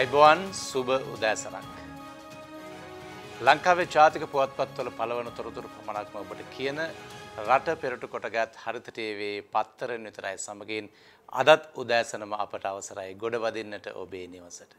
අයිබෝන් සුභ උදෑසනක්. ලංකාවේ ජාතික පුවත්පත්වල පළවන තොරතුරු පමණක්ම ඔබට කියන රට පෙරට කොටගත් හරිතටේවේ පත්තරෙන් විතරයි සමගින් අදත් උදෑසනම අපට අවසරයි ගොඩවදින්නට ඔබේ නිවසට.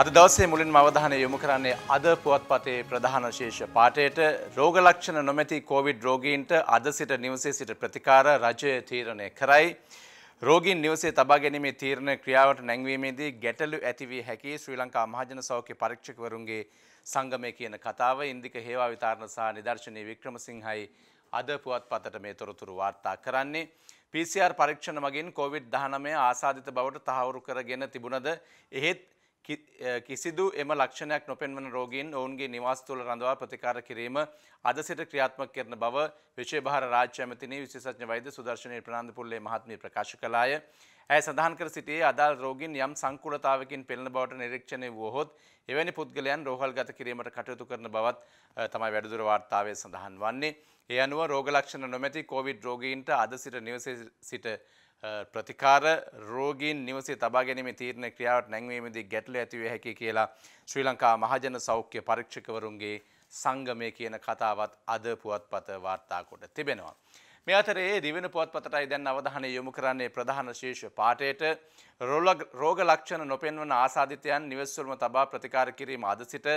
අද දවසේ මුලින්ම අවධානය යොමු කරන්නේ අද පුවත්පතේ ප්‍රධාන ශේෂ පාඨයට රෝග ලක්ෂණ නොමැති කොවිඩ් රෝගීන්ට අද සිට නිවසේ සිට ප්‍රතිකාර රජය තීරණය කරයි. රෝගීන් නිවසේ තබා ගැනීමේ තීරණ ක්‍රියාවට නැංවීමේදී ගැටලු ඇති වී හැකි ශ්‍රී ලංකා මහජන සෞඛ්‍ය පරීක්ෂකවරුන්ගේ සංගමය කියන කතාව ඉන්දික හේවා විතාරණ සහ නිදර්ශනී වික්‍රමසිංහයි අද පුවත්පතට මේ තොරතුරු වාර්තා කරන්නේ. PCR පරීක්ෂණ මගින් කොවිඩ් 19 ආසාදිත බවට තහවුරු කරගෙන තිබුණද එහෙත් කිසිදු එම ලක්ෂණයක් නොපෙන්වන රෝගීන් ඔවුන්ගේ නිවාස තුළ රඳවා ප්‍රතිකාර කිරීම අද සිට ක්‍රියාත්මක කරන බව විශේභාර රාජ්‍ය ඇමතිනි විශේෂඥ වෛද්‍ය සුදර්ශනී ප්‍රනාන්දු පුල්ලේ මහත්මිය ප්‍රකාශ කළාය. ඇය සඳහන් කර සිටියේ අදාල් රෝගීන් යම් සංකූලතාවකින් පෙළෙන බවට නිරීක්ෂණය වුවහොත් එවැනි පුද්ගලයන් රෝහල්ගත කිරීමට කටයුතු කරන බවත් තමයි වැඩිදුර වාර්තාවේ සඳහන් වන්නේ. ඒ අනුව රෝග ලක්ෂණ නොමැති කොවිඩ් රෝගීන්ට අද සිට නිවසේ සිට ප්‍රතිකාර රෝගීන් නිවසේ තබා ගැනීම තීරණ ක්‍රියාවට නැංවීමේදී ගැටලු ඇතිවිය හැකි කියලා ශ්‍රී ලංකා මහජන සෞඛ්‍ය පරීක්ෂකවරුන්ගේ සංගමය කියන කතාවත් අද පුවත්පත වාර්තා කොට තිබෙනවා. මේ අතරේ දිවෙන පුවත්පතටයි දැන් අවධානය යොමු කරන්නේ ප්‍රධාන ශේෂ පාඨයට රෝග ලක්ෂණ නොපෙන්වන ආසාදිතයන් නිවෙස්වලම තබා ප්‍රතිකාර කිරීම අද සිට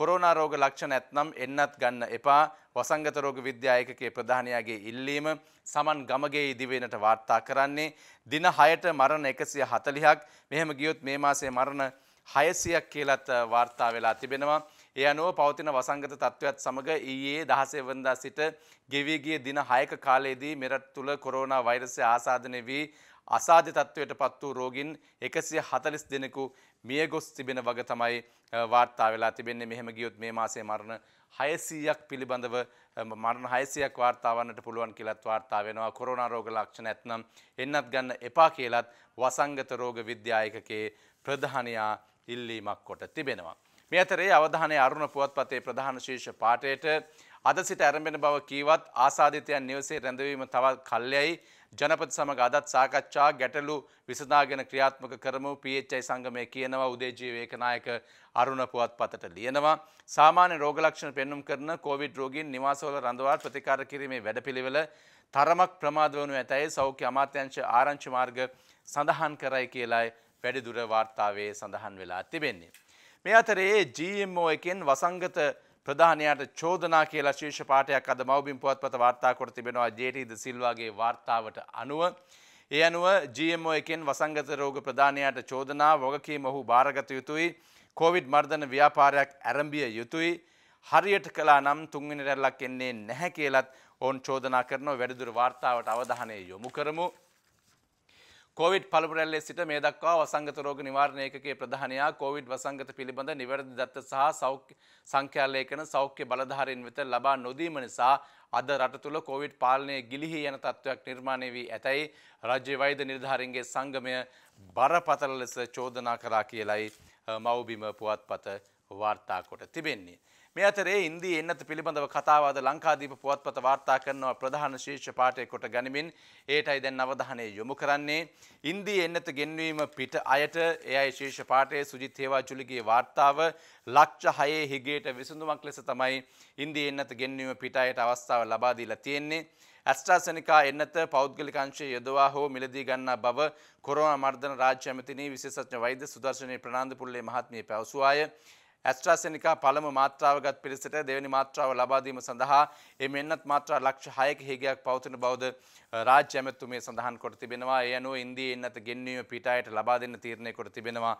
කොරෝනා රෝග ලක්ෂණ ඇතනම් එන්නත් ගන්න එපා වසංගත රෝග විද්‍යා ඒකකයේ ප්‍රධානියාගේ ඉල්ලීම සමන් ගමගේ දිවෙනට වාර්තා කරන්නේ දින 6ට මරණ 140ක් මෙහෙම ගියොත් මේ මාසේ මරණ 600ක් කියලාත් වාර්තා වෙලා තිබෙනවා ඒ අනුව පවතින වසංගත තත්ත්වයක් සමග ඊයේ දහසේවන්දා සිට ගෙවීගිය දින හයක කාලයේදී මෙරට තුළ කොරෝනා වෛරසය ආසාධනය වී අසාධ්‍ය තත්ත්වයට පත් වූ රෝගින් එකසිය හතලිස් දෙනෙකු මිය ගොස් තිබෙන වග තමයි වාර්තා වෙලා තිබෙන්නේ මෙහෙම ගියොත් මේ මාසේ මරණ හයසීයක් පිළිබඳව මරණ හයසියක් වාර්තාවන්නට පුළුවන් කියලත් වාර්තා වෙනවා කොරෝනා රෝග ලක්ෂණ ඇත්නම් එන්නත් ගන්න එපා කියලත් වසංගත රෝග විද්‍යායකකේ ප්‍රධානයා ඉල්ලීමක් කොට තිබෙනවා. මේ අතරේ අවධානය අරුණ පුවත්පතේ ප්‍රධාන ශීර්ෂ පාඨයට අද සිට ඇරඹෙන බව කීවත් ආසාධිතයන් නිවසේ රැඳවීම තවත් කල්යයි ජනපති සමග අදත් සාකච්ඡා ගැටලු විසඳාගෙන ක්‍රියාත්මක කරමු PHI සංගමය කියනවා උදේජීව ඒකනායක අරුණ පුවත්පතට ලියනවා සාමාන්‍ය රෝග ලක්ෂණ පෙන්눔 කරන කොවිඩ් රෝගීන් නිවාසවල රඳවා ප්‍රතිකාර කිරීමේ වැඩපිළිවෙල තරමක් ප්‍රමාද වනු ඇතැයි සෞඛ්‍ය අමාත්‍යංශ ආරංචි මාර්ග සඳහන් කරයි කියලායි වැඩිදුර වාර්තාවේ සඳහන් වෙලා තිබෙන්නේ මේ අතරේ GMO එකෙන් වසංගත ප්‍රධානයට චෝදනා කියලා ශේෂ පාටයක් අද මවබින් පුවත්පත වාර්තා කොට තිබෙනවා ජේටීද සිල්වාගේ වාර්තාවට අනුව. ඒ අනුව GMO එකෙන් වසංගත රෝග ප්‍රධානයට චෝදනා වගකීම ඔහු භාරගත යුතුයි. කොවිඩ් මර්ධන ව්‍යාපාරයක් ඇරම්භිය යුතුයි. හරියට කලා නම් තුන්වෙනි රැල්ලක් එන්නේ නැහැ කියලත් ඔවුන් චෝදනා කරනව වැඩිදුර වාර්තාවට අවධානය යොමු කරමු. කොවිඩ් පළපුරැල්ලේ සිට මේ දක්වා වසංගත රෝග නිවාරණ ඒකකයේ ප්‍රධානයා කොවිඩ් වසංගත පිළිබඳ නිවැරදි දත්ත සහ සෞඛ්‍ය සංඛ්‍යාලේඛන සෞඛ්‍ය බලධාරීන් වෙත ලබා නොදීම නිසා අද රට තුළ කොවිඩ් පාලනය ගිලිහි යන තත්ත්වයක් නිර්මාණය වී ඇතැයි රජ්‍ය වෛද නිර්ධාරන්ගේ සංගමය බරපතල ලෙස චෝදනා කරා කියලයි මවබිම පුවත් පත වාර්තා කොට තිබෙන්නේ. මේ අතරේ ඉන්දී එන්නත පිළිබඳව කතාවාද ලංකාදීප පුවත්පත වාර්තා කරනවා ප්‍රධාන ශීර්ෂ පාඨය කොට ගනිමින් ඒටයි දැන් අවධානය යොමු කරන්නේ. ඉන්දී එන්නත ගෙන්වීම පිට අයට එයයි ශීර්ෂ පාඨයේ සුජිත් හේවාචුලිගේ වාර්තාව ලක්ෂ හයේ හිගේට විසඳුමක් ලෙස තමයි ඉන්දී එන්නත ගෙන්වීම පිට අයට අවස්ථාව ලබා දීලා තියෙන්නේ. ඇස්ට්‍රාසනිකා එන්නත පෞද්ගලික අංශයේ යොදවා හෝ මිලදී ගන්නා බව කොරෝනා මර්ධන රාජ්‍ය ඇමතිනි විශේෂඥ වෛද්‍ය සුදර්ශනී ප්‍රනාන්දුපුල්ලේ මහත්මිය පැවසුවාය. ඇස්ට්‍රාසනිකා පළම මාත්‍රාවගත් පිරිසට දෙවැනි මාත්‍රාව ලබාදීම සඳහා එ මෙන්නත් මාත්‍රා ලක්ෂ හයක හිගයක් පවතින බෞද්ධ රාජ්‍ය ඇමැත්තුමේ සඳහන් කොට තිබෙනවා ඒ අනුව ඉන්දී එන්නත ගෙන්වීම පිටායට ලබා දෙන්න තීරණය කොට තිබෙනවා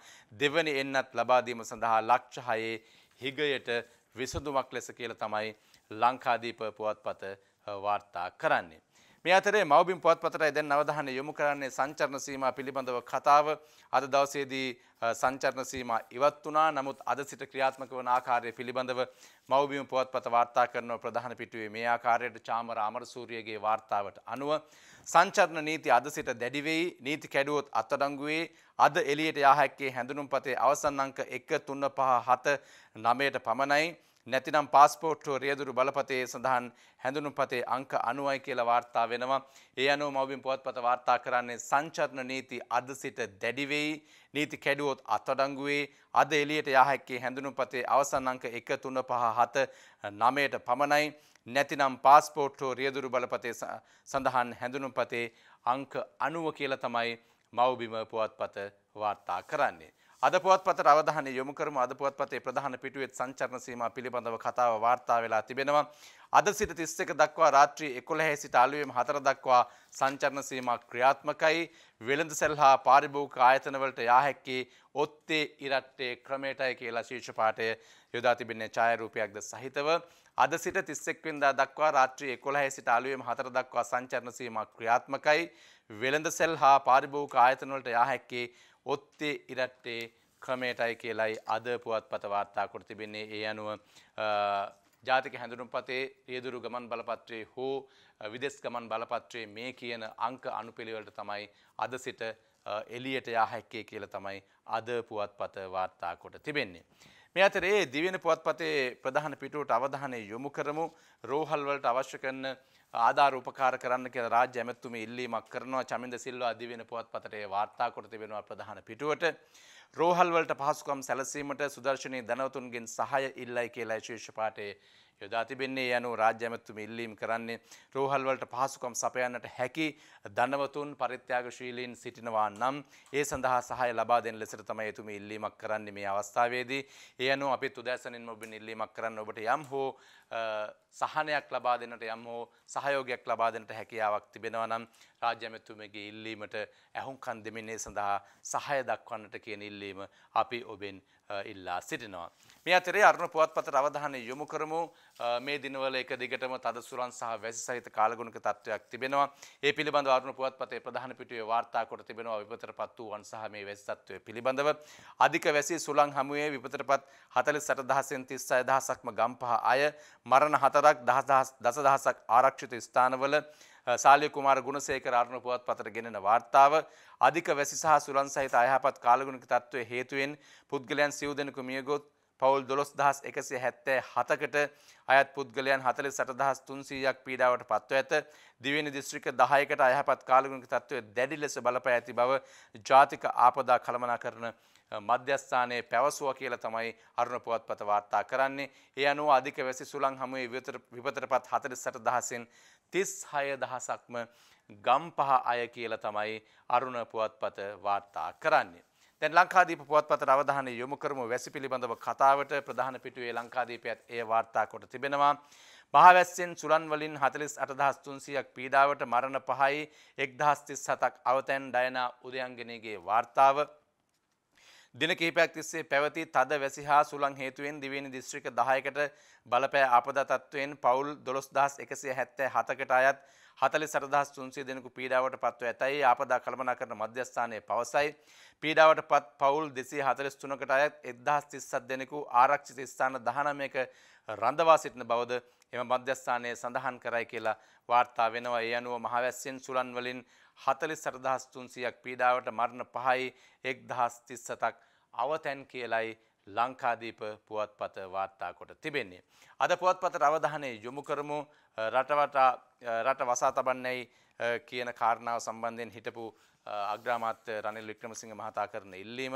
දෙවැනි එන්නත් ලබාදීම සඳහා ලක්ෂ හයේ හිගයට විසඳුමක් ලෙස කියලා තමයි ලංකාදීප පුවත්පත වාර්තා කරන්නේ. මේ අතරේ මවබිම් පුවත්පතරයි දැන් අවධානය යොමු කරන්නේ සංචරණ සීමා පිළිබඳව කතාව අද දවසේදී සංචරණ සීමා ඉවත් වුණා නමුත් අද සිට ක්‍රියාත්මක වන ආකාරය පිළිබඳව මවබිම් පුවත්පත වාර්තා කරන ප්‍රධාන පිටුවේ මේ ආකාරයට චාමර අමරසූරියගේ වාර්තාවට අනුව සංචරණ නීති අද සිට දැඩිවෙයි නීති කැඩුවොත් අත්තඩංගුවේ අද එලියට යා හැක්කේ හැඳුනුම්පතේ අවසන් අංක 1 3 5 7 9ට පමණයි නැතිනම් පාස්පෝට්ටෝ රියදුරු බලපතේ සඳහන් හැඳුනුපතේ අංක අනුවයි කියලා වාර්තා වෙනවා. ඒ අනුව මවබින් පුවත්පත වාර්තා කරන්නේ සංචරණ නීති අද සිට දැඩිවෙයි. නීති කැඩුවොත් අත්අඩංගුවේ අද එලියට යහැක්කේ හැඳුනුපතේ අවසන් අංක එක තුන පහ හත නමයට පමණයි. නැතිනම් පාස්පෝට්ටෝ රියදුරු බලපතේ සඳහන් හැඳුනුපතේ අංක අනුව කියලා තමයි මවබිම පුවත්පත වාර්තා කරන්නේ. අද පුවත්පතට අවධානය යොමු කරමු අද පුවත්පතේ ප්‍රධාන පිටුවේ සංචරණ සීමා පිළිබඳව කතාව වාර්තා වෙලා තිබෙනවා. අද සිට 31 දක්වා රාත්‍රී 11 සිට අලුයම 4 දක්වා සංචරණ සීමා ක්‍රියාත්මකයි. වෙළඳ සැල් හා පාරිභෝගික ආයතන වලට යා හැක්කේ ඔත්තේ ඉරට්ටේ ක්‍රමයටයි කියලා ශීර්ෂ පාඨය යොදා තිබෙන ඡායාරූපයක්ද සහිතව අද සිට 31 වෙනිදා දක්වා රාත්‍රී 11 සිට අලුයම 4 දක්වා සංචරණ සීමා ක්‍රියාත්මකයි. වෙළඳ සැල් හා පාරිභෝගික ආයතන වලට යා හැක්කේ ඔත්ති ඉරට්ටේ ක්‍රමයටයි කියලයි අද පුවත්පත වාර්තා කොට තිබෙන්නේ ඒ අනුව ජාතික හැඳුරුම් පතේ රියදුරු ගමන් බලපත්‍රයේ හෝ විදෙස් ගමන් බලපත්‍රයේ මේ කියන අංක අනුපිළිවෙලට තමයි අද සිට එලියට යා හැක්කේ කියලා තමයි අද පුවත්පත වාර්තා කොට තිබෙන්නේ. මේ අතරේ දිවෙන පුවත්පතේ ප්‍රධාන පිටුවට අවධානය යොමු කරමු රෝහල්වලට අවශ්‍ය කරන ආධාර උපකාර කරන්න කිය රාජ්‍ය ඇමැත්තුම ඉල්ලීමක් කරනවා චමින්ද සිල්වා අධිවෙන පුවත් පතරේ වාර්තා කොට තිබෙනවා ප්‍රධාන පිටුවට. රෝහල්වලට පහසුකම් සැලසීමට සුදර්ශනය දැනවතුන්ගෙන් සහය ඉල්ලයි කියලා ශේෂපාටයේ යොදා තිබෙන්නේ යනු රාජ්‍යමැත්තුම ඉල්ලීම් කරන්නේ රෝහල්වලට පහසුකම් සපයන්නට හැකි දනවතුන් පරිත්‍යාගශීලීන් සිටිනවා නම් ඒ සඳහා සහය ලබා දෙන ලෙසට තමයි එතුම ඉල්ලීමක් කරන්නේ මේ අවස්ථාවේදී. ඒ අනුව අපිත් උදෑසනින්ම ඔබ ඉල්ලීමක් කරන්න ඔබට යම් හෝ සහනයක් ලබා දෙනට යම් හෝ සහයෝගයක් ලබා දෙනට හැකියාවක් තිබෙනවා නම් රාජ්‍යමැතුමගේ ඉල්ලීමට ඇහුම්කන් දෙමින්නේ සඳහා සහය දක්වන්නට කියන ඉල්ලීම අපි ඔබෙන් ඉල්ලා සිටිනවා. මේ අතරේ අරුණ පුවත්පත අවධානය යොමු කරමු මේ දිනවල එක දිගටම තද සුරන් සහ වැසි සහිත කාලගුණක තත්ත්වයක් තිබෙනවා. ඒ පිළිබඳ අරුණ පුවත්පතේ ප්‍රධාන පිටුවේ වාර්තා කොට තිබෙනවා විපතටපත් වූ වන් සහ මේ වැසි තත්ත්වය පිළිබඳව. අධික වැසි සුළං හමුවේ විපතටපත් 48000න් 36000ක්ම ගම්පහ අය මරණ හතරක් දසදහසක් ආරක්ෂිත ස්ථානවල සාලය කුමාර ගුණසේකර අරුණ පුවත් පතර ගෙනෙන වාර්තාව අධික වැසි සහ සුළන් සහිත අයහපත් කාලගුණික තත්ත්වය හේතුවෙන් පුද්ගලයන් සිව් දෙනෙකු මියගොත් පවුල් දොළොස් දහස් එකසේ හැත්තෑ හතකට අයත් පුද්ගලයන් හතලි සටදහස් තුන්සීයක් පීඩාවට පත්ව ඇත දිවෙන දිස්ත්‍රික දහයකට අයහපත් කාලගුණික තත්ත්වය දැඩි ලෙස බලපෑ ඇති බව ජාතික ආපදා කළමනා කරන මධ්‍යස්ථානයේ පැවසුව කියලා තමයි අරුණ පුවත්පත වාර්තා කරන්නේ. ඒ අනුව අධික වැසි සුළං හමුවේ විපතරපත් 47000න් 36000ක්ම ගම්පහ අය කියලා තමයි අරුණ පුවත්පත වාර්තා කරන්නේ. දැන් ලංකාදීප පුවත්පතට අවධානය යොමු කරමු වැසි පිළිබඳව කතාවට ප්‍රධාන පිටුවේ ලංකාදීපයත් එය වාර්තා කොට තිබෙනවා. මහවැස්සෙන් සුළන් වලින් 48300ක් පීඩාවට මරණ 5යි 1037ක් අවතැන් ඩයනා උදයන්ගනේගේ වාර්තාව දින කිහිපයක් තිස්සේ පැවති තද වැසි හා සුළං හේතුවෙන් දිවයින දිස්ත්‍රික්ක 10කට බලපෑ ආපදා තත්ත්වයෙන් පවුල් 12177කට අයත් 48300 දෙනෙකු පීඩාවට පත්ව ඇතයි ආපදා කළමනාකරන මධ්‍යස්ථානයේ පවසයි. පීඩාවට පත් පවුල් 243කට අයත් 1037 දෙනෙකු ආරක්ෂිත ස්ථාන 19ක රඳවා සිටින බවද එම මධ්‍යස්ථානයේ සඳහන් කරයි කියලා වාර්තා වෙනවා. ඒ අනුව මහවැස්සෙන් සුළන් වලින් හතලි සරදහස්තුන්සියක් පීඩාවට මරණ පහයි එක් දහස්තිස්සතක් අවතැන් කියලයි ලංකාදීප පුවත්පත වාර්තා කොට තිබෙන්නේ. අද පුවත්පත අවධානය යොමු කරමු රටවට රට වසා තබන්නයි කියන කාරණාව සම්බන්ධයෙන් හිටපු අග්‍රාමාත්‍ය රනිල් වික්‍රමසිංහ මහතා කරන ඉල්ලීම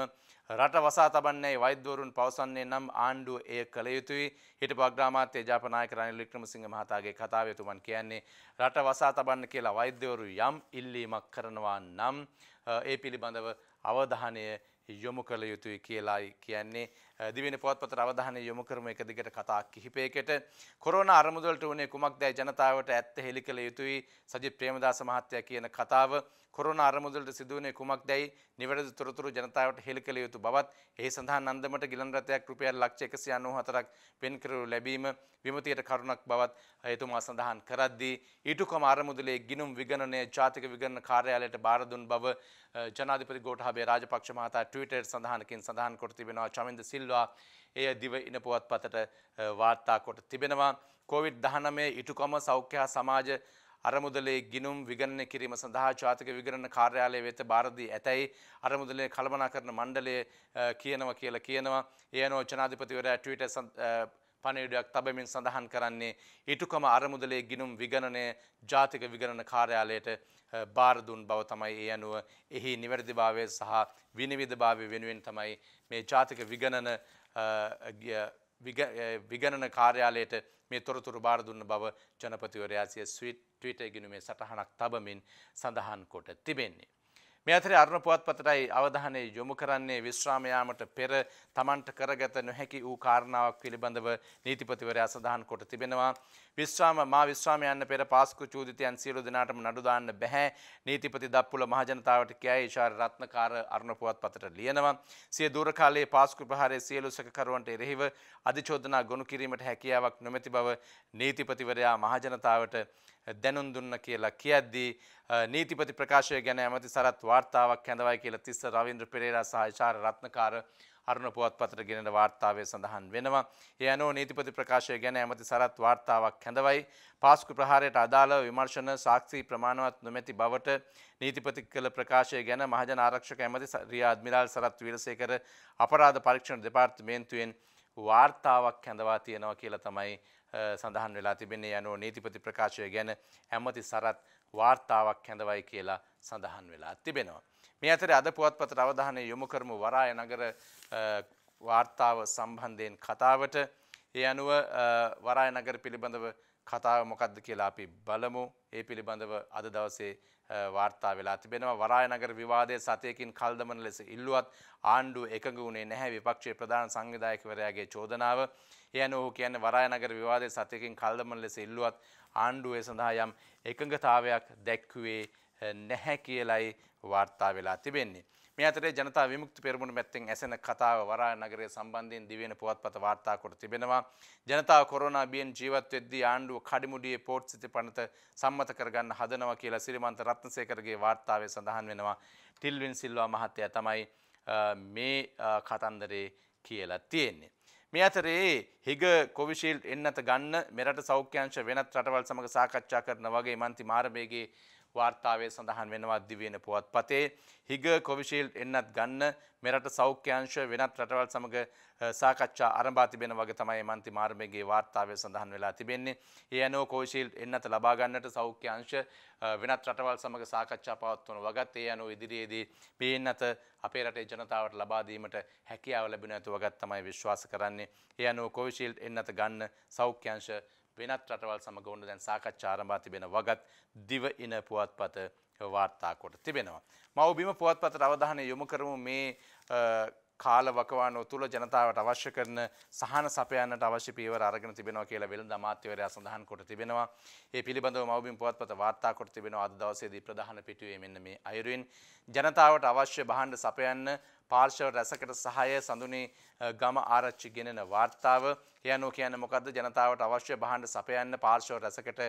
රට වසා තබන්නේ වෛද්‍යවරුන් පවසන්නේ නම් ආණ්ඩුව එය කළ යුතුයි හිටපු අග්‍රාමාත්‍ය ජාපනායක රනිල් වික්‍රමසිංහ මහතාගේ කතාවේ තුමන් කියන්නේ රට වසා තබන්න කියලා වෛද්‍යවරු යම් ඉල්ලීමක් කරනවා නම් ඒ පිළිබඳව අවධානය යොමු කළ යුතුයි කියලායි කියන්නේ දිවෙන පුවත්පතට අවධානය යොමු කරමු එක දිගට කතා කිහිපයකට කොරෝනා අරමුදලට උනේ කුමක්දයි ජනතාවට ඇත්ත හෙළි කළ යුතුයි සජිත් ප්‍රේමදාස මහත්තයා කියන කතාව කොරෝනා අරමුදලට සිදුවනේ කුමක්දයි නිවැරදි තොරතුරු ජනතාවට හෙළි කළ යුතු බවත් එහි සඳහන් අන්දමට ගිලන් රථයක් රුපියල් ලක්ෂ 194ක් පෙන් කරනු ලැබීම විමතියට කරුණක් බවත් එතුමා සඳහන් කරද්දී ඊටුකම අරමුදලේ ගිනුම් විගණනය ජාතික විගණන කාර්යාලයට බාර දුන් බව ජනාධිපති ගෝඨාභය රාජපක්ෂ මහතා ට්විටර් සඳහනකින් සඳහන් කොට තිබෙනවා චමින්ද සිල්වා සිල්වා එය දිව ඉන පුවත් පතට වාර්තා කොට තිබෙනවා. කොවිD දහනමේ ඉටුකොම සෞඛ්‍යහා සමාජ අරමුදලේ ගිනුම් විගණනය කිරීම සඳහා ජාතික විගණන කාර්යාලය වෙත බාරදී ඇතැයි අරමුදලේ කළමනා කරන මණ්ඩලය කියනවා කියලා කියනවා. ඒ අනුව ජනාධිපතිවරයා ට්විටර් පණවිඩයක් තබමින් සඳහන් කරන්නේ ඉටුකම අරමුදලේ ගිනුම් විගණනය ජාතික විගණන කාර්යාලයට බාරදුන් බව තමයි ඒ අනුව එහි නිවැරදිභාවය සහ විනිවිධභාවය වෙනුවෙන් තමයි මේ ජාතික විගණන විගණන කාර්යාලයට මේ තොරතුරු බාරදුන්න බව ජනපතිවරයාසිය ස්විට් ටීට ගෙනුමේ සටහනක් තබමින් සඳහන් කොට තිබෙන්නේ. මේ අතර අරුණ පුවත්පතටයි අවධානය යොමු කරන්නේ විශ්‍රාමයාමට පෙර තමන්ට කරගත නොහැකි වූ කාරණාවක් පිළිබඳව නීතිපතිවරයා සඳහන් කොට තිබෙනවා. විශ්‍රාම මා විශ්‍රාම යන්න පෙර පාස්කු චූදිතයන් සියලු දෙනාටම නඩු දාන්න බැහැ. නීතිපති දප්පුල මහජනතාවට කියයි ඉෂාර රත්නකාර අරුණ පුවත්පතට ලියනවා. සිය දුර කාලයේ පාස්කු ප්‍රහාරයේ සියලු සැකකරුවන්ට එරෙහිව අධිචෝදනා ගොනු කිරීමට හැකියාවක් නොමැති බව නීතිපතිවරයා මහජනතාවට දැනුන් දුන්න කියලා කියද්දී නීතිපති ප්‍රකාශය ගැන ඇමති සරත් වාර්තාවක් හැඳවයි කියලා තිස්ස රවින්ද්‍ර පෙරේරා සහචාර රත්නකාර අරුණ පුවත්පතට ගෙනෙන වාර්තාවය සඳහන් වෙනවා. ඒ අනුව නීතිපති ප්‍රකාශය ගැන ඇමති සරත් වාර්තාවක් හැඳවයි. පාස්කු ප්‍රහාරයට අදාළව විමර්ශන සාක්ෂි ප්‍රමාණවත් නොමැති බවට නීතිපති කළ ප්‍රකාශය ගැන මහජන ආරක්ෂක ඇමති රියා අද්මිරාල් සරත් වීරසේකර අපරාධ පරීක්ෂණ දෙපාර්තමේන්තුවෙන් වාර්තාවක් හැඳවා තියෙනවා කියලා තමයි සඳහන් වෙලා තිබෙන්නේ යනු නීතිපති ප්‍රකාශය ගැන ඇමති සරත් වාර්තාවක් හැඳවයි කියලා සඳහන් වෙලා තිබෙනවා. මේ අතර අද පුවත්පතට අවධානය යොමු කරමු වරාය නගර වාර්තාව සම්බන්ධයෙන් කතාවට ඒ අනුව වරාය නගර පිළිබඳව කතාව මොකක්ද කියලා අපි බලමු ඒ පිළිබඳව අද දවසේ වාර්තා වෙලා තිබෙනවා වරායනගර විවාදය සතයකින් කල්දමන ලෙස ඉල්ලුවත් ආණ්ඩුව එකඟ වුණේ නැහැ විපක්ෂයේ ප්‍රධාන සංවිධායකවරයාගේ චෝදනාව එයන ඔහු කියන්න වරායනගර විවාදය සතයකින් කල්දමන ලෙස ඉල්ලුවත් ආණ්ඩුවේ සඳහා යම් එකඟතාවයක් දැක්වේ eh, නැහැ කියලයි වාර්තා වෙලා තිබෙන්නේ. මේ අතරේ ජනතා විමුක්ති පෙරමුණ මැත්තෙන් ඇසෙන කතාව වරා නගරය සම්බන්ධයෙන් දිවෙන පුවත්පත වාර්තා කොට තිබෙනවා. ජනතාව කොරෝනා බියෙන් ජීවත් වෙද්දී ආණ්ඩුව කඩිමුඩියේ පෝට් සිට පනත සම්මත කරගන්න හදනවා කියලා සිරිමන්ත රත්නසේකරගේ වාර්තාවේ සඳහන් වෙනවා. ටිල්වින් සිල්වා මහත්තයා තමයි eh, මේ eh, කතන්දරේ කියලා තියෙන්නේ. මේ අතරේ හිග කොවිශීල්ඩ් එන්නත ගන්න මෙරට සෞඛ්‍යංශ වෙනත් රටවල් සමඟ සාකච්ඡා කරන වගේ මන්ති මාරබේගේ වාර්තාවේ සඳහන් වෙනවා දිවියන පුවත්පතේ හිග කොවිශීල්ඩ් එන්නත් ගන්න මෙරට සෞඛ්‍යංශ වෙනත් රටවල් සමග සාකච්ඡා අරඹා තිබෙන වගේ තමයි මන්ති මාර්මේගේ වාර්තාවේ සඳහන් වෙලා තිබෙන්නේ. ඒ අනුව කොවිශීල්ඩ් එන්නත ලබා ගන්නට සෞඛ්‍ය අංශ වෙනත් රටවල් සමග සාකච්ඡා පවත්වන වගත් ඒ අනුව ඉදිරියේදී මේ එන්නත අපේ රටේ ජනතාවට ලබා දීමට හැකියාව ලැබුණ ඇතු වගත් තමයි විශ්වාස කරන්නේ. ඒ අනුව කොවිශීල්ඩ් එන්නත ගන්න සෞඛ්‍ය අංශ වෙනත් රටවල් සමඟ ඔන්න දැන් සාකච්ඡා ආරම්භා තිබෙන වගත් දිව ඉන පුවත්පත වාර්තා කොට තිබෙනවා. මව්බිම පුවත්පතට අවධානය යොමු කරමු මේ කාල වකවානුව තුළ ජනතාවට අවශ්‍ය කරන සහන සපයන්නට අවශ්‍ය පීවර අරගෙන තිබෙනවා කියලා වෙළඳ අමාත්‍යවරයා සඳහන් කොට තිබෙනවා. ඒ පිළිබඳව මවබිම් පුවත්පත වාර්තා කොට තිබෙනවා අද දවසේදී ප්‍රධාන පිටුවේ මෙන්න මේ අයුරින් ජනතාවට අවශ්‍ය භාණ්ඩ සපයන්න පාර්ශව රැසකට සහය සඳුනේ ගම ආරච්චි ගෙනෙන වාර්තාව යනෝ කියන මොකද ජනතාවට අවශ්‍ය භාණ්ඩ සපයන්න පාර්ශව රැසකට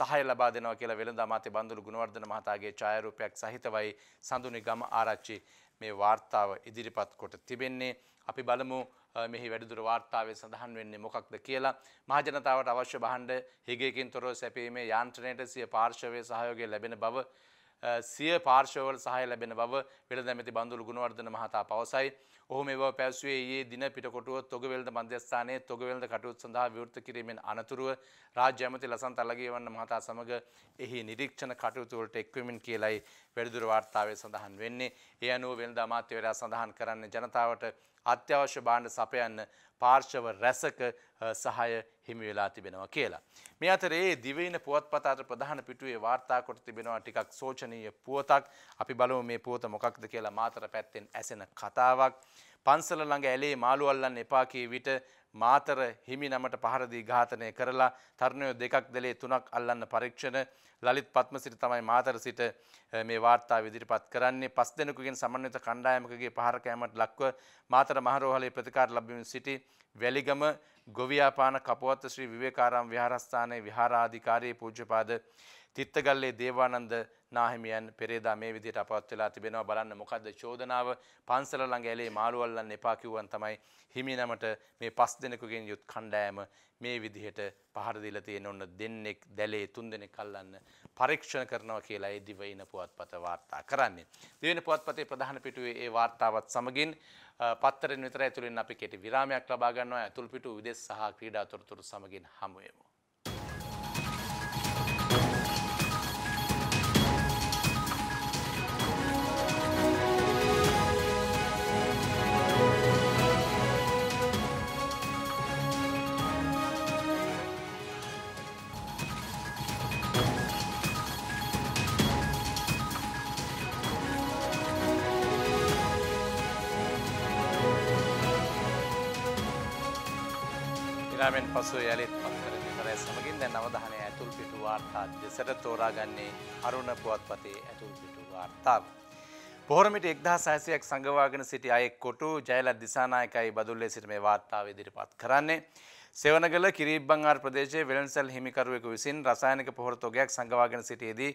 සහය ලබා දෙනවා කියලා වෙළඳ අමාත්‍ය බඳුරු ගුණවර්ධන මහතාගේ ඡායාරූපයක් සහිතවයි සඳුනේ ගම ආරච්චි මේ වාර්තාව ඉදිරිපත් කොට තිබෙන්නේ. අපි බලමු මෙහි වැඩිදුර වාර්තාවේ සඳහන් වෙන්නේ මොකක්ද කියලා. මහජනතාවට අවශ්‍ය බහණ්ඩ හිගයකින් තොරව සැපීමේ යාන්ත්‍රණයට සිය පාර්ශවය සහයෝගය ලැබෙන බව සිය පාර්ශවල සහය ලැබෙන බව වෙළඳැමැති බඳුළු ගුණවර්ධන මහතා පවසයි. ඔහු මෙව පැවසුවේ ඊයේ දින පිටකොටුව තොගවෙල්ද මධ්‍යස්ථානයේ තොගවෙල්ද කටයුතු සඳහා විවෘත කිරීමෙන් අනතුරුව රාජ්‍ය ඇමති ලසන්ත අලගේවන්න මහතා සමග එහි නිරීක්ෂණ කටයුතු වලට එක්වෙමින් කියලයි වැඩිදුර වාර්තාවේ සඳහන් වෙන්නේ. ඒ අනුව වෙළඳ අමාත්‍යවරයා සඳහන් කරන්නේ ජනතාවට අත්‍යවශ්‍ය භාණ්ඩ සපයන්න පාර්ශව රැසක සහය හිමි වෙලා තිබෙනවා කියලා. මේ අතරේ දිවයින පුවත්පතට ප්‍රධාන පිටුවේ වාර්තා කොට තිබෙනවා ටිකක් සෝචනීය පුවතක්. අපි බලමු මේ පුවත මොකක්ද කියලා මාතර පැත්තෙන් ඇසෙන කතාවක්. පන්සල ළඟ ඇලේ මාළු අල්ලන්න එපා කිය විට මාතර හිමිනමට පහරදී ඝාතනය කරලා තරුණයෝ දෙකක් දෙලේ තුනක් අල්ලන්න පරීක්ෂණ ලලිත් පත්මසිරි තමයි මාතර සිට මේ වාර්තාව ඉදිරිපත් කරන්නේ පස් දෙනෙකුගෙන් සමන්විත කණ්ඩායමකගේ පහර කෑමට ලක්ව මාතර මහරෝහලේ ප්‍රතිකාර ලැබෙමින් සිටි වැලිගම ගොවියාපාන කපුවත්ත ශ්‍රී විවේකාරාම විහාරස්ථානයේ විහාරාධිකාරී පූජ්‍යපාද තිත්තගල්ලේ දේවානන්ද නාහිමියන් පෙරේදා මේ විදිහට අපවත් වෙලා තිබෙනවා බලන්න මොකද්ද චෝදනාව පන්සල ළඟ ඇලේ මාළු අල්ලන්න එපා කිව්වන් තමයි හිමිනමට මේ පස් දෙනෙකුගෙන් යුත් කණ්ඩායම මේ විදිහට පහර දීලා තියෙන ඔන්න දෙන්නෙක් දැලේ තුන් දෙනෙක් අල්ලන්න පරීක්ෂණ කරනවා කියලා ඒ දිවයින පුවත්පත වාර්තා කරන්නේ දිවයින පුවත්පතේ ප්‍රධාන පිටුවේ ඒ වාර්තාවත් සමගින් පත්තරෙන් විතර ඇතුළෙන් අපි කෙටි විරාමයක් ලබා ගන්නවා ඇතුළු පිටු විදේශ සහ ක්‍රීඩා තොරතුරු සමගින් හමු වෙමු කණ්ඩායමෙන් පසු යළිත් පත්තර විතරය සමගින් දැන් අවධානය ඇතුල් පිටු වාර්තා දෙසට තෝරාගන්නේ අරුණ පුවත්පතේ ඇතුල් පිටු වාර්තාව. පොහොරමිට එක්දා සෑසියක් සඟවාගෙන සිටි අයෙක් කොටු ජයලත් දිසානායකයි බදුල්ලේ සිට මේ වාර්තාව ඉදිරිපත් කරන්නේ. සෙවනගල කිරිබ්බංආර් ප්‍රදේශයේ වෙළන්සැල් හිමිකරුවෙකු විසින් රසායනික පොහොර තොගයක් සඟවාගෙන සිටියේදී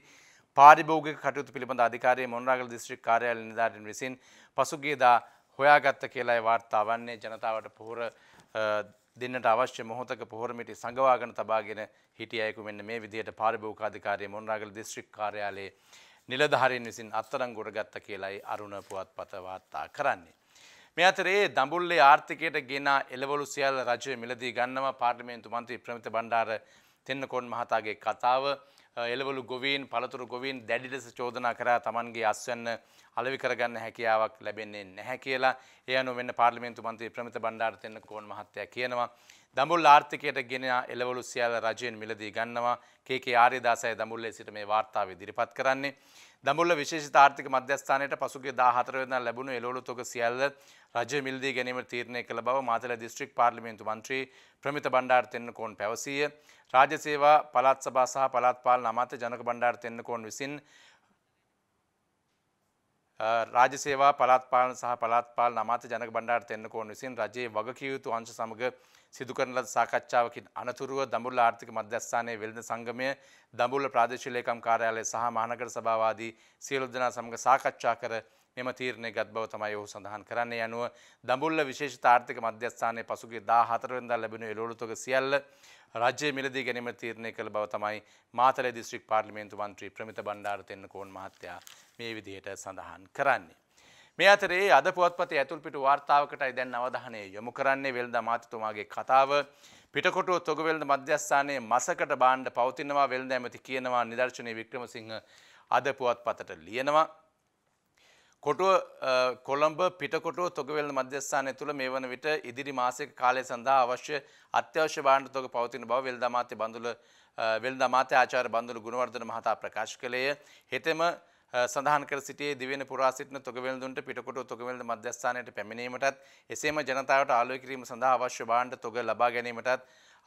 පාරිභෝගික කටයුතු පිළිබඳ අධිකාරිය මොනරාගල දිස්ත්‍රික් කාර්යාලය නිලධාරීන් විසින් පසුගියදා හොයාගත්ත කියලායි වාර්තා වන්නේ ජනතාවට පොහොර දෙන්නට අවශ්‍ය මොහොතක පොහොරමිට සඟවාගෙන තබාගෙන හිටියයකු මෙන්න මේ විදිහට පාරිභෝකාධිකාරය මොන්රාගල දිස්ත්‍රික් කාර්යාලයේ නිලධාරීන් විසින් අත්තරංගුර ගත්ත කියලයි අරුණ පුවත් පතවාර්තා කරන්නේ. මේ අතරේ දඹුල්ලේ ආර්ථිකයට ගෙන එළවලු සියල්ල රජය මිලදී ගන්නවා පාර්ලිමේන්තු මන්ත්‍රී ප්‍රමිත බණ්ඩාර තෙන්නකොන් මහතාගේ කතාව එළවලු ගොවීන් පළතුරු ගොවීන් දැඩි ලෙස චෝදනා කරා තමන්ගේ අස්වැන්න අලවි කරගන්න හැකියාවක් ලැබෙන්නේ නැහැ කියලා ඒ අනුව මෙන්න පාර්ලිමේන්තු මන්ත්‍රී ප්‍රමිත බණ්ඩාරතෙන්න කෝන් මහත්තයා කියනවා දඹුල් ආර්ථිකයට ගෙන එළවලු සියල්ල රජයෙන් මිලදී ගන්නවා කේකේ ආර්යදාසය දඹුල්ලේ සිට මේ වාර්තාව ඉදිරිපත් කරන්නේ. දඹුල්ල විශේෂිත ආර්ථික මධ්‍යස්ථානයට පසුගිය 14 වෙනිදා ලැබුණු එළවලු තොග සියල්ල රජය මිලදී ගැනීම තීරණය කළ බව මාතල දිස්ත්‍රික් පාර්ලිමේන්තු මන්ත්‍රී ප්‍රමිත බණ්ඩාර තෙන්නකෝන් පැවසීය. රාජ්‍ය සේවා පළාත් සභා සහ පළාත් පාලන අමාත්‍ය ජනක බණ්ඩාර තෙන්නකෝන් විසින් රාජසේවා පළත්පාලන සහ පළත්පාලන අමාත්‍ය ජනක බණ්ඩාර තෙන්නකෝන් විසින් රජයේ වගකීතු අංශ සමග සිදු කරන ලද සාකච්ඡාවකින් අනතුරුව දඹුල්ල ආර්ථික මධ්‍යස්ථානයේ වෙළඳ සංගමය දඹුල්ල ප්‍රාදේශීය ලේකම් කාර්යාලය සහ මහනගර සභාව ආදී සියලු දෙනා සමග සාකච්ඡා කර මෙම තීරණය ගත් බව තමයි ඔහු සඳහන් කරන්නේ යනුව දඹුල්ල විශේෂ තාර්ථික මධ්‍යස්ථානයේ පසුගේ 14 වෙනිදා ලැබුණු එළවලුතොග සියල්ල රජයේ මිලදී ගැනීම තීරණය කළ බව තමයි මාතලේ දිස්ත්‍රික් පාර්ලිමේන්තු මන්ත්‍රී ප්‍රමිත බණ්ඩාර තෙන්නකෝන් මහත්තයා මේ විදිහට සඳහන් කරන්නේ. මේ අතරේ අද පුවත්පතේ ඇතුල් පිටු වාර්තාවකටයි දැන් අවධානය යොමු කරන්නේ වෙළඳ අමාත්‍යතුමාගේ කතාව පිටකොටුව තොගවෙළඳ මධ්‍යස්ථානයේ මසකට බාණ්ඩ පවතිනවා වෙළඳ ඇමති කියනවා නිදර්ශනයේ වික්‍රමසිංහ අද පුවත්පතට ලියනවා කොටුව කොළඹ පිටකොටුව තොගවෙල් මධ්‍යස්ථානය තුළ මේ වන විට ඉදිරි මාසයක කාලය සඳහා අවශ්‍ය අත්‍යවශ්‍ය බාණ්ඩ තොග පවතින බව වෙල්දා මාත්‍ය බඳුල වෙල්දා මාත්‍ය ආචාර්ය බඳුල ගුණවර්ධන මහතා ප්‍රකාශ කළේය. හෙතෙම සඳහන් කර සිටියේ දිවෙන පුරා සිටින තොගවෙල්දුන්ට පිටකොටුව තොගවෙල්ද මධ්‍යස්ථානයට පැමිණීමටත් එසේම ජනතාවට ආලෝක කිරීම සඳහා අවශ්‍ය බාණ්ඩ තොග ලබා ගැනීමටත්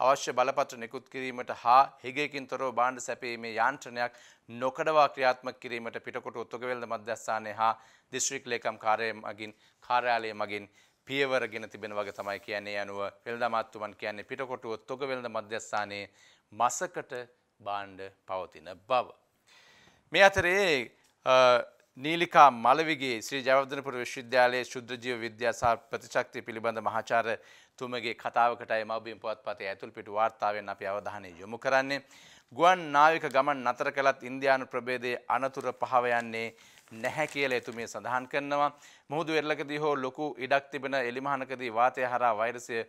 අවශ්‍ය බලපත්‍ර නිකුත් කිරීමට හා හෙගයකින් තොරව බාණ්ඩ සැපීමේ යාන්ත්‍රණයක් නොකඩවා ක්‍රියාත්මක කිරීමට පිටකොට උත්තුගවෙල්ද මධ්‍යස්ථානය හා දිස්ත්‍රික් ලේකම් කාරය මගින් කාර්යාලය මගින් පියවරගෙන තිබෙන වගේ තමයි කියන්නේ අනුව වෙල්දමාත්තුමන් කියන්නේ පිටකොටුව තොගවෙල්ද මධ්‍යස්ථානයේ මසකට බාණ්ඩ පවතින බව. මේ අතරේ නීලිකා මලවිගේ ශ්‍රී ජවදනපුර විශ්වවිද්‍යාලයේ ශුද්‍රජීව විද්‍යාසා ප්‍රතිශක්තිය පිළිබඳ මහාචාර තුමගේ කතාවකට මවබින් පුවත්පතේ ඇතුල් පිට වාර්තාවෙන් අපි අවධානය යොමු කරන්නේ. ගුවන් නාවික ගමන් නතර කළත් ඉන්දයානු ප්‍රබේදය අනතුර පහවයන්නේ නැහැ කියල එතුමිය සඳහන් කරනවා. මුහුදු වෙල්ලකදී හෝ ලොකු ඉඩක් තිබෙන එලිමහනකදී වාතය හරා වෛරසය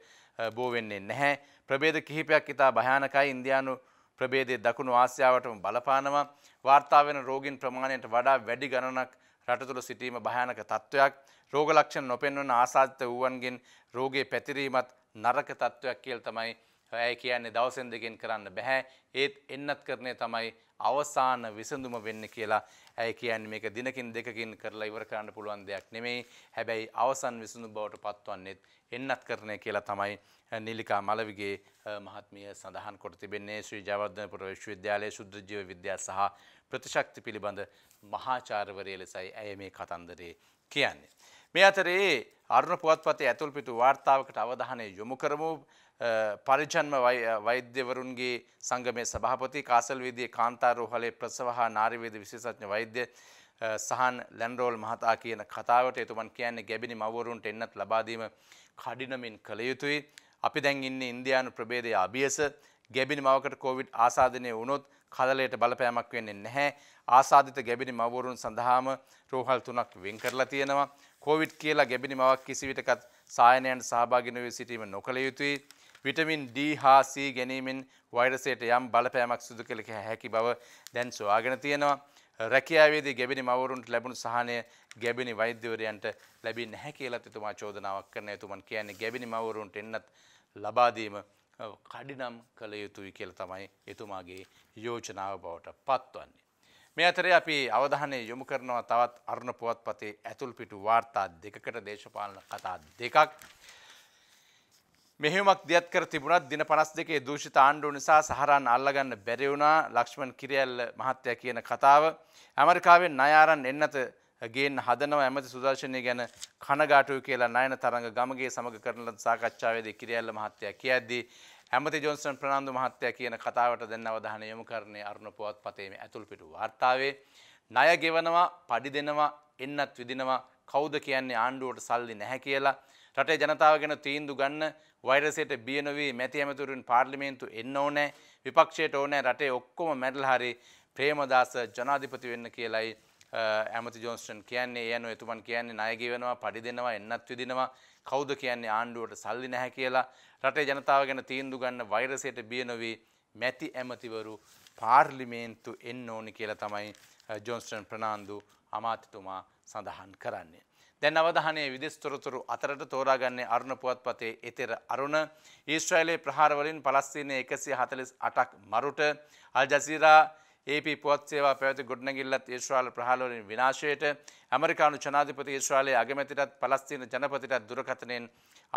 බෝවෙන්නේ නැහැ. ප්‍රබේද කිහිපයක් ඉතා භයානකයි ඉන්දයානු ප්‍රබේදය දකුණු ආසියාවටම බලපානවා. වාර්තාාවෙන රෝගින් ප්‍රමාණයට වඩා වැඩි ගණනක් රටතුළ සිටීම භයානක තත්ත්වයක්. රෝගලක්ෂණ නොපෙන්වන ආසාධිත වූවන්ගෙන් රෝගේ පැතිරීමත් නරක තත්ත්වයක් කියල තමයි ඇය කියන්නේ දවසෙන් දෙකෙන් කරන්න බැහැ ඒත් එන්නත් කරනය තමයි අවසාන විසඳුම වෙන්න කියලා ඇය කියන්න මේක දිනකින් දෙකින් කරලා ඉවර කරන්න පුළුවන් දෙයක් නෙමෙයි හැබැයි අවසන් විසඳු බවට පත්වන්නෙත් එන්නත් කරනය කියලා තමයි නිලිකා මලවිගේ මහත්මිය සඳහන් කොට තිබෙන්නේ ශ්‍රී ජයවර්ධනපුර විශ්වවිද්‍යාලයේ ශුද්ධජීව විද්‍යා සහ ප්‍රතිශක්ති පිළිබඳ මහාචාර්යවරිය ලෙසයි ඇය මේ කතන්දරේ කියන්නේ මේ අතරේ අරුණ පුවත්පතේ ඇතුල් පිතු වාර්තාවකට අවධානය යොමු කරමු පරිජන්ම වෛද්‍යවරුන්ගේ සංගමය සභාපති කාසල්වේදයේ කාන්තාරෝහලේ ප්‍රසව හා නාරිවේද විශේෂඥ වෛද්‍ය සහන් ලැන්රෝල් මහතා කියන කතාවට එතුමන් කියන්නේ ගැබිනි මවරුන්ට එන්නත් ලබාදීම කඩිනමින් කළ යුතුයි. අපි දැන් ඉන්නේ ඉන්දියානු ප්‍රභේදය අභියස ගැබිනි මවකට කෝවිඩ් ආසාධනය වුණොත් කදලයට බලපෑමක් වෙන්නේ නැහැ. ආසාධිත ගැබිනි මවරුන් සඳහාම රෝහල් තුනක් වෙන් කරලා තියෙනවා. කෝවිට් කියලා ගැබිනි මවක් කිසිවිටකත් සායනයන් සහභාගිනවය සිටීම නොකළ යුතුයි. විටමින් D හා C ගැනීමෙන් වෛරසයට යම් බලපෑමක් සිදු කළ හැකි බව දැන් සොයාගෙන තියෙනවා. රැකියාවේදී ගැබිනි මවරුන්ට ලැබුණු සහනය ගැබිනි වෛද්‍යවරයන්ට ලැබින් නැහැ කියලා එතුමා චෝදනාවක් කරන එතුමන් කියන්නේ ගැබිනි මවරුන්ට එන්නත් ලබා දීම කඩිනම් කළ යුතුයි කියලා තමයි එතුමාගේ යෝජනාව බවට පත්වන්නේ. මේ අතරේ අපි අවධානය යොමු කරනවා තවත් අරුණ පුවත්පතේ ඇතුල් පිටු වාර්තා දෙකකට දේශපාලන කතා දෙකක්. මෙහෙමක් දියත් කර තිබුණත් දින 52 දූෂිත ආණ්ඩුව නිසා සහරන් අල්ලගන්න බැරි වුණා ලක්ෂ්මන් කිරියල්ල මහත්තයා කියන කතාව. ඇමරිකාවෙන් ණය අරන් එන්නත ගේන්න හදනවා ඇමති සුදර්ශනය ගැන කනගාටුව කියලා නයන තරඟ ගමගේ සමග කරන සාකච්ඡාවේදී කිරියල්ල මහත්තයා කියද්දී ඇමති ජොන්සන් ප්‍රනාන්දු මහත්තය කියන කතාවට දෙන්න අවධාන යොමු කරන්නේ අරුණ පුවත් පතේම ඇතුල්පිටු වාර්තාවේ ණය ගෙවනවා පඩි දෙනවා එන්නත් විදිනවා කවුද කියන්නේ ආණ්ඩුවට සල්ලි නැහැ කියලා රටේ ජනතාව ගැන තීන්දු ගන්න වෛරසයට බිය නොවී මැති ඇමතුරුන් පාර්ලිමේන්තු එන්න ඕනෑ විපක්ෂයට ඕනෑ රටේ ඔක්කොම මැඩල් හරි ප්‍රේමදාස ජනාධිපති වෙන්න කියලයි ඇමති uh, ජෝන්ස්ටන් කියන්නේ යනු එතුමන් කියන්නේ ණයගෙවෙනවා පඩි දෙනවා එන්නත් විදිනවා කවුද කියන්නේ ආණ්ඩුවට සල්ලි නැහැ කියලා රටේ ජනතාව ගැන තීන්දුව ගන්න වෛරසයට බිය නොවි මැති ඇමතිවරු පාර්ලිමේන්තු එන්න ඕනි කියලා තමයි ජෝන්ස්ටන් uh, ප්‍රනාන්දු අමාත්‍යතුමා සඳහන් කරන්නේ. දැන් අවධානයේ විදෙස් තොරතුරු අතරට තෝරාගන්නේ අරුණ පුවත්පතේ එතෙර අරුණ ඊශ්‍රායලයේ ප්‍රහාරවලින් පලස්තීනයේ 148ක් මරුට අල් ජසීරා AP පුවත්සේවා පැවැති ගොඩනැගිල්ලත් ඊශ්‍රායල ප්‍රහාරවලින් විනාශයට ඇමරිකානු ජනාධිපති ඊශ්‍රායලයේ අගමැතිටත් පලස්තීන ජනපතිටත් දුරකථනයෙන්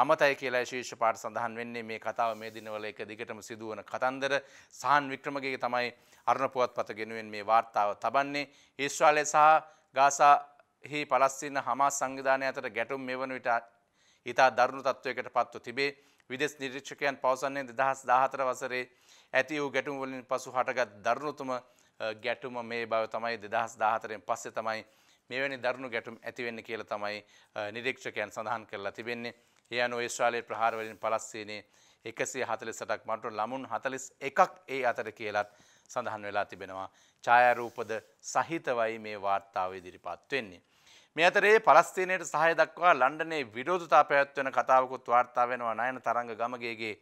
අමතයි කියලා ශීර්ෂ පාට සඳහන් වෙන්නේ මේ කතාව මේ දිනවල එක දිගටම සිදුවන කතන්දර සහන් වික්‍රමගේ තමයි අරුණ පුවත්පත ගෙනුවෙන් මේ වාර්තාව තබන්නේ ඊශ්‍රායලය සහ ගාසාහි පලස්තීන හමා සංවිධානය අතර ගැටුම් මෙවන විට ඉතා දරුණු තත්ත්වයකට පත්ව තිබේ විදෙස් නිරීක්ෂකයන් පවසන්නේ දෙදහස් දාහතර වසරේ ඇති වූ ගැටුම් වලින් පසු හටගත් දරුණුතුම ගැටුම මේ බව තමයි දෙදහස් දාහතරෙන් පස්සේ තමයි මෙවැනි දරුණු ගැටුම් ඇතිවෙන්න කියල තමයි නිරීක්ෂකයන් සඳහන් කරලා තිබෙන්නේ ඒ අනු ඒශ්වාලයේ ප්‍රහාරවලින් පලස්සේනේ එකසේ හතලිස් සටක් මටු ළමුන් හතලිස් එකක් ඒ අතර කියලත් සඳහන් වෙලා තිබෙනවා. ඡායරූපද සහිතවයි මේ වාර්තාව ඉදිරිපත් වෙන්නේ. මේ අතරේ පලස්තීනයට සහය දක්වා ලන්ඩනේ විරෝධතා පැවැත්වෙන කතාවකුත් වාර්තා වෙනවා නයන තරංග ගමගේගේ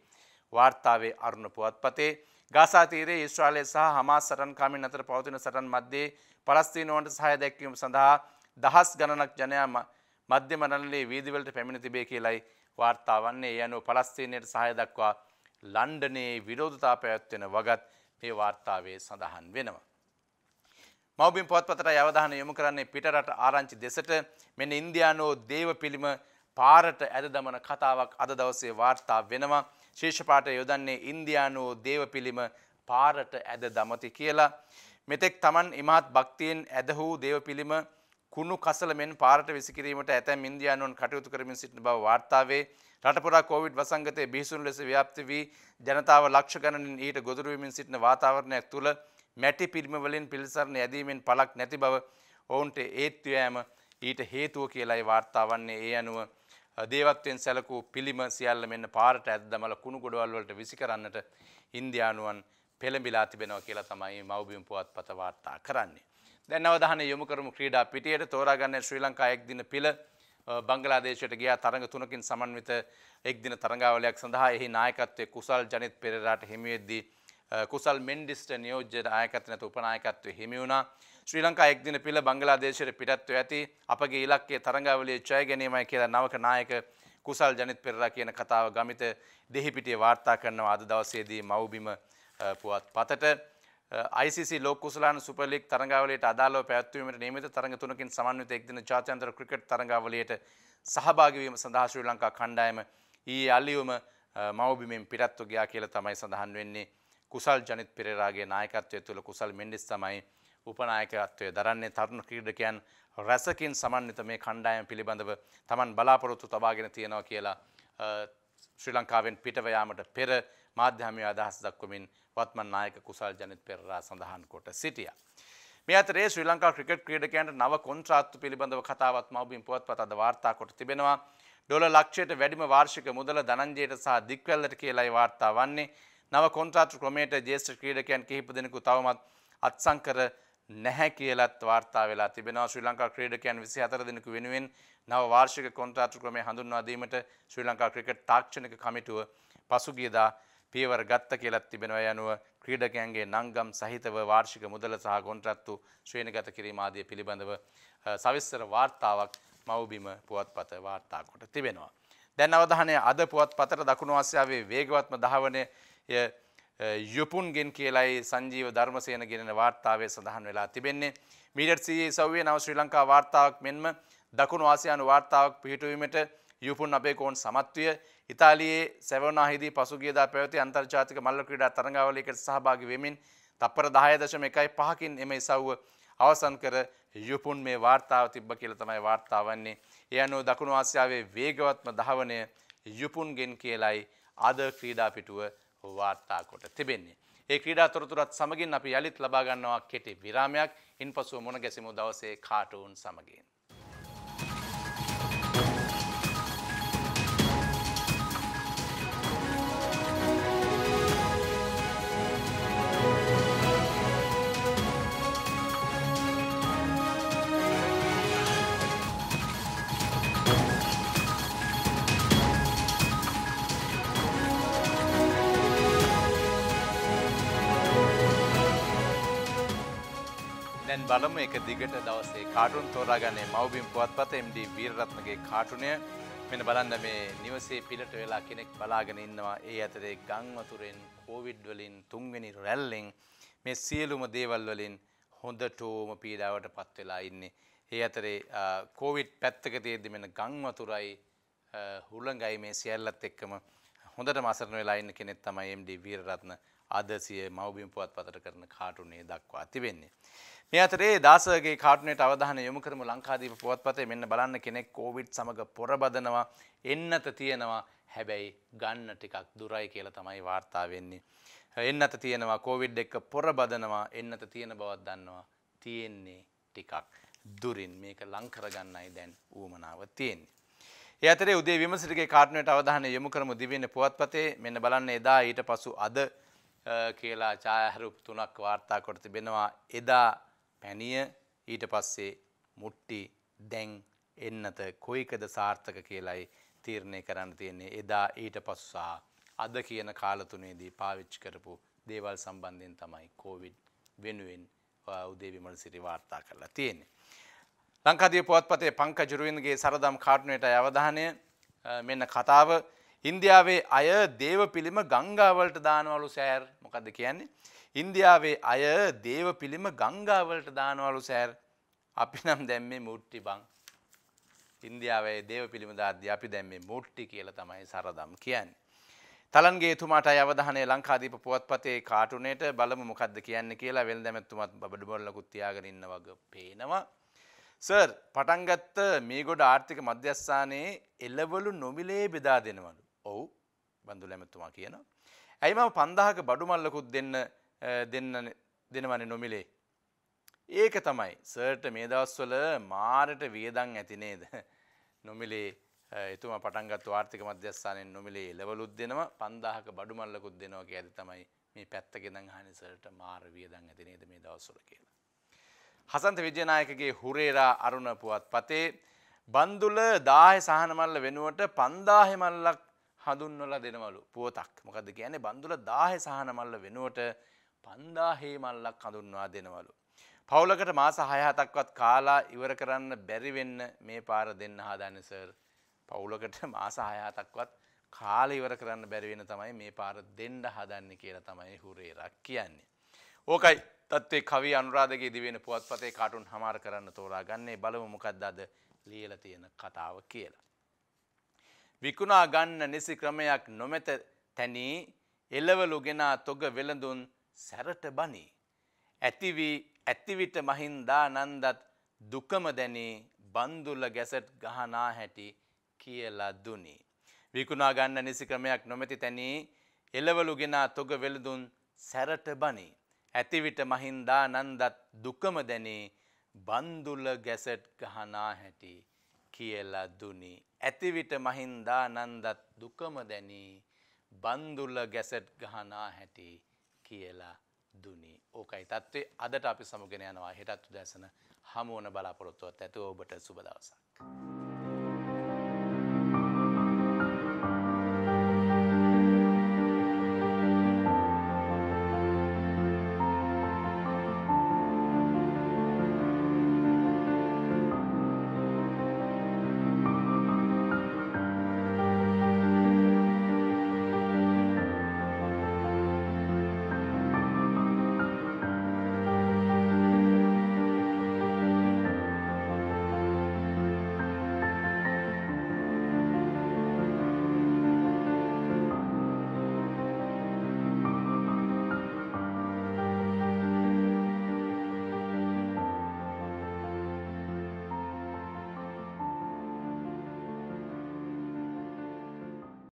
වාර්තාවේ අරුණ පුවත්පතේ ගසා තීරේ ඊශ්‍රායලය සහ හමාස් සටන්කාමින් අතර පවතින සටන් මැද්දේ පලස්තීනයන්ට සහාය දැක්වීම සඳහා දහස් ගණනක් ජනයා මධ්‍යම රටේ වීදිවලට පැමිණ තිබේ කියලයි වාර්තා වන්නේ. ඒ අනුව පලස්තීනයට සහාය දක්වා ලන්ඩනයේ විරෝධතා පැවැත්වෙන වගත් මේ වාර්තාවේ සඳහන් වෙනවා. මවබින් පොත්පතට අවධාන යොමු කරන්නේ පිටරට ආරංචි දෙසට මෙන ඉන්දයානෝ දේව පිළිම පාරට ඇද දමන කතාවක් අද දවසේ වාර්තා වෙනවා. ශේෂපාට යොදන්නේ ඉන්දයානුවෝ දේව පිළිම පාරට ඇද දමති කියලා. මෙතෙක් තමන් ඉමහත් භක්තියෙන් ඇදහූ දේව පිළිම කුණු කසල මෙන් පාරට විසිකිරීමට ඇතැම් ඉන්දයානුවන් කටයුතු කරමින් සිටින බව වාර්තාවේ රටපුරා කෝවිඩ් වසංගතය බිහිසුන් ලෙස ව්‍යාප්ති වී ජනතාව ලක්ෂ ගණනින් ඊට ගොදුරුවමින් සිටින වාතාවරණයක් තුළ මැටි පිරිමවලින් පිළිසරණ ඇදීමෙන් පලක් නැති බව ඔවුන්ට ඒත්වයෑම ඊට හේතුව කියලයි වාර්තාවන්නේ ඒ අනුව දේවත්වෙන් සැලකූ පිළිම සියල්ල මෙන්න පාරට ඇද්දමල කුණු ගොඩවල් වලට විසි කරන්නට ඉන්දියානුවන් පෙළඹිලා තිබෙනවා කියලා තමයි මව්බියම් පුවත් පත වාර්තා කරන්නේ. දැන් අවධානය යොමු කරමු ක්‍රීඩා පිටියට තෝරාගන්න ශ්‍රී ලංකා එක් දින පිළ බංගලාදේශයට ගියා තරඟ තුනකින් සමන්විත එක් දින තරඟාවලයක් සඳහා එහි නායකත්වයේ කුසල් ජනිත් පෙරේරාට හිමි වෙද්දී කුසල් මෙන්ඩිස්ට නියෝජ්‍ය නායකත්ව නැතු උපනායකත්වයේ හිමි වුණා. ශ්‍රී ලංකා එක්දින පිළ බංගලාදේශයට පිටත්ව ඇති අපගේ ඉලක්කේ තරඟාවලියේ ජය ගැනීමයි කියලා නවක නායක කුසල් ජනිත් පෙරලා කියන කතාව ගමිත දෙහිපිටියේ වාර්තා කරනවා අද දවසේදී මව්බිම පුවත් පතට ICC ලෝක කුසලාන සුපර් ලීග් තරඟාවලියට අදාළව පැවැත්වීමට නියමිත තරඟ තුනකින් සමන්විත එක්දින ජාත්‍යන්තර ක්‍රිකට් තරඟාවලියට සහභාගී වීම සඳහා ශ්‍රී ලංකා කණ්ඩායම ඊයේ අලියුම මව්බිමෙන් පිටත්ව ගියා කියලා තමයි සඳහන් වෙන්නේ කුසල් ජනිත් පෙරේරාගේ නායකත්වය තුළ කුසල් මෙන්ඩිස් තමයි උපනායකත්වය දරන්නේ තරුණ ක්‍රීඩකයන් රැසකින් සමන්විත මේ කණ්ඩායම් පිළිබඳව තමන් බලාපොරොත්තු තබාගෙන තියෙනවා කියලා ශ්‍රී ලංකාවෙන් පිටවයාමට පෙර මාධ්‍යමය අදහස් දක්වමින් වත්මන් නායක කුසල් ජනිත් පෙරරා සඳහන් කොට සිටිය. මේ අතරේ ශ්‍රී ලංකා ක්‍රිකට් ක්‍රීඩකයන්ට නව කොන්ත්‍රාත්තු පිළිබඳව කතාවත් මවබින් පුවත්පත් අද වාර්තා කොට තිබෙනවා. ඩොල ලක්ෂයට වැඩිම වාර්ෂික මුදල දනංජයට සහ දික්වැල්ලට කියලයි වාර්තා වන්නේ නව කොන්ත්‍රාත්තු ක්‍රමයට ජේෂ්ඨ ක්‍රීඩකයන් කිහිප දෙනෙකු තවමත් අත්සංකර නැහැ කියලත් වාර්තා වෙලා තිබෙනවා ශ්‍රී ලංකා ක්‍රීඩකයන් 24 දෙනෙකු වෙනුවෙන් නව වාර්ෂික කොන්ත්‍රාත්තු ක්‍රමය හඳුන්වා දීමට ශ්‍රී ලංකා ක්‍රිකට් තාක්ෂණික කමිටුව පසුගියදා පියවර ගත්ත කියලත් තිබෙනවා යනුව ක්‍රීඩකයන්ගේ නංගම් සහිතව වාර්ෂික මුදල සහ කොන්ත්‍රාත්තු ශ්‍රේණිගත කිරීම ආදී පිළිබඳව සවිස්තර වාර්තාවක් මව්බිම පුවත්පත වාර්තා කොට තිබෙනවා. දැන් අවධානය අද පුවත්පතට දකුණු ආසියාවේ වේගවත්ම ධාවනය යුපුන්ගෙන් කියලයි සංජීව ධර්මසයන ගෙනෙන වාර්තාවය සඳහන් වෙලා තිබෙන්නේ. මීටර් සී සව්වේ නව ශ්‍රී ලංකා වාර්තාවක් මෙන්ම දකුණු ආසියානු වාර්තාවක් පිහිටුවීමට යුපුන් අපේ කෝන් සමත්වය ඉතාලියේ සැවනාහිදී පසුගේදා පැවති අන්තර්ජාතික මල්ල ක්‍රීඩා තරඟාවලයකට සහභාගි වෙමින් තප්පර 10.1 5කින් එම ඉසව්ව අවසන් කර යුපුන් මේ වාර්තාව තිබ්බ කියලා තමයි වාර්තාවන්නේ. ඒ අනුව දකුණු ආසියාවේ වේගවත්ම ධාවනය යුපුන්ගෙන් කියලයි අද ක්‍රීඩා පිටුව වාර්තා කොට තිබෙන්නේ. ඒ ක්‍රීඩා තොරතුරත් සමගින් අපි යළිත් ලබාගන්නවා කෙටි විරාමයක් ඉන් පසුව මොන ගැසිමු දවසේ කාටවුන් සමගින්. දැන් බලමු එක දිගට දවසේ කාටුන් තෝරාගන්නේ මව්බිම් පුවත්පත MD වීරරත්නගේ කාටුනය. මෙන්න බලන්න මේ නිවසේ පිටට වෙලා කෙනෙක් බලාගෙන ඉන්නවා. ඒ අතරේ ගම් වතුරෙන්, කොවිඩ් වලින්, තුන්වෙනි රැල්ලෙන් මේ සියලුම දේවල් වලින් හොඳටම පීඩාවටපත් වෙලා ඉන්නේ. ඒ අතරේ කොවිඩ් පැත්තක තියෙද්දි මෙන්න ගම් වතුරයි හුළඟයි මේ සියල්ලත් එක්කම හොඳටම අසරණ වෙලා ඉන්න කෙනෙක් තමයි MD වීරරත්න. ආදසිය මවබිම් පුවත් පතට කරන කාටුනේ දක්වා තිබෙන්නේ. මේ අතරේ දාසගේ කාටුනට අවධාන යොමු කරම ලංකාදීප පුවත්පතේ මෙන්න බලන්න කෙනෙක් කෝවිඩ් සමඟ පොරබදනවා එන්නත තියෙනවා හැබැයි ගන්න ටිකක් දුරයි කියලා තමයි වාර්තා වෙන්නේ. එන්නත තියෙනවා කෝවිඩ් එක්ක පොරබදනවා එන්නත තියෙන බවත් දන්නවා තියෙන්නේ ටිකක් දුරින් මේක ලංකරගන්නයි දැන් ඌමනාව තියෙන්නේ. එතරේ උදේ විමසිටගේ කාටනයට අවධාන යොමු කරම දිවෙන පුවත්පතේ මෙන්න බලන්න එදා ඊට පසු අද කියලා ඡායහරුප තුනක් වාර්තා කොට තිබෙනවා එදා පැණිය ඊට පස්සේ මුට්ටි දැන් එන්නත කොයිකද සාර්ථක කියලයි තීරණය කරන්න තියෙන්නේ එදා ඊට පස්සහ අද කියන කාලතුනේදී පාවිච්චි කරපු දේවල් සම්බන්ධයෙන් තමයි කෝවිඩ් වෙනුවෙන් උදේවිමල් සිරි වාර්තා කරලා තියෙන්නේ. ලංකාදී පුවත්පතේ පංකජුරුවන්ගේ සරදම් කාටුණයට අවධානය මෙන්න කතාව ඉන්දියාවේ අය දේව පිළිම ගංගාවලට දානවලු සෑර් මොකක්ද කියන්නේ. ඉන්දියාවේ අය දේව පිළිම ගංගාවලට දානවලු සෑර් අපි නම් දැම්මේ මුට්ටි බං. ඉන්දියාවේ දේව පිළිම දාද්‍ය අපි දැම්මේ මුට්ටි කියල තමයි සරදම් කියන්නේ. තලන්ගේ තුමාට අවධානය ලංකාදීප පුවත්පතේ කාටුනේට බලමු මොකක්ද කියන්න කියලා වෙල් දැමැත්තුමත් බඩුබොල්ලකුත් තියාගෙන ඉන්න වගේ පේනවා. සර් පටන්ගත්ත මේගොඩ ආර්ථික මධ්‍යස්ථානයේ එල්ලවලු නොමිලේ බෙදා දෙනවලු. ඔව් බඳු ලැමතුමා කියනවා. ඇයි මම 5000ක බඩු මල්ලකුත් දෙන්න දෙන්න දෙනවනේ නොමිලේ. ඒක තමයි සර්ට මේ දවස්වල මාරට වියදම් ඇති නේද? නොමිලේ එතුමා පටන් ගත්ත ආර්ථික මධ්‍යස්ථානයෙන් නොමිලේ ලෙවලුත් දෙනවා 5000ක බඩු මල්ලකුත් දෙනවා කියද්දි තමයි මේ පැත්තකින් අහන්නේ සර්ට මාර වියදම් ඇති නේද මේ දවස්වල කියලා. හසන්ත විජයනායකගේ හුරේරා අරුණ පුවත් පතේ බන්දුල දාහ සහනමල්ල වෙනුවට පන්දාහෙමල්ලක් හඳුන්වලා දෙනවලු පුවතක් මොකද කියන්නේ බන්දුල දාහේ සහන මල්ල වෙනුවට පන්දාහේ මල්ලක් හඳුන්වා දෙනවලු. පවුලකට මාස හයහතක්වත් කාලා ඉවර කරන්න බැරිවෙන්න මේ පාර දෙන්න හදන්න සර්. පවුලකට මාස හයහතක්වත් කාල ඉවර කරන්න බැරිවෙන තමයි මේ පාර දෙන්න හදන්න කියලා තමයි හුරේරක් කියන්නේ. ඕකයි තත්වේ කවි අනුරාධගේ දිවෙන පුවත්පතේ කාටුන් හමාර කරන්න තෝරා ගන්නේ බලව මොකක්ද අද ලියලා තියෙන කතාව කියලා. විකුණා ගන්න නිසි ක්‍රමයක් නොමැත තැනී එලවලු ගෙනා තොග වෙළඳුන් සැරට බනි. ඇතිවී ඇතිවිට මහින්දා නන්දත් දුකම දැනී බන්දුල්ල ගැසට් ගහනා හැටි කියලා දුනි. විකුණා ගන්න නිසි ක්‍රමයක් නොමැති තැනී එලවලු ගෙනා තොග වෙළඳුන් සැරට බනි. ඇතිවිට මහින්දා නන්දත් දුකම දැනී බන්දුල ගැසට් ගහනා හැටි කියලා දුනි. ඇතිවිට මහින්දා නන්දත් දුකම දැනී බන්දුල්ල ගැසට් ගහනා හැටි කියලා දුනි. ඕකයි තත්ත්වේ අදට අපි සමුගෙන යනවා හෙටත් උදැසන හමුවන බලාපොරොත්තුවත් ඇතුව ඔබට සුබදවසක්.